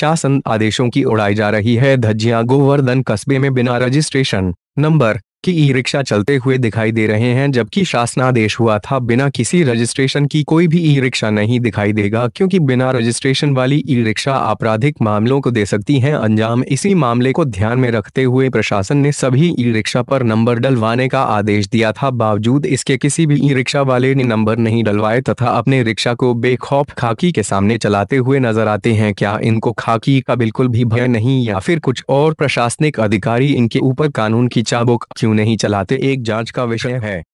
शासन आदेशों की उड़ाई जा रही है धज्जियां गोवर्धन कस्बे में बिना रजिस्ट्रेशन नंबर की ई रिक्शा चलते हुए दिखाई दे रहे हैं जबकि शासनादेश हुआ था बिना किसी रजिस्ट्रेशन की कोई भी ई रिक्शा नहीं दिखाई देगा क्योंकि बिना रजिस्ट्रेशन वाली ई रिक्शा आपराधिक मामलों को दे सकती हैं अंजाम इसी मामले को ध्यान में रखते हुए प्रशासन ने सभी ई रिक्शा पर नंबर डलवाने का आदेश दिया था बावजूद इसके किसी भी ई रिक्शा वाले ने नंबर नहीं डलवाए तथा अपने रिक्शा को बेखौफ खाकी के सामने चलाते हुए नजर आते हैं क्या इनको खाकी का बिल्कुल भी भय नहीं या फिर कुछ और प्रशासनिक अधिकारी इनके ऊपर कानून की की चाबुक क्यों नहीं चलाते एक जांच का विषय है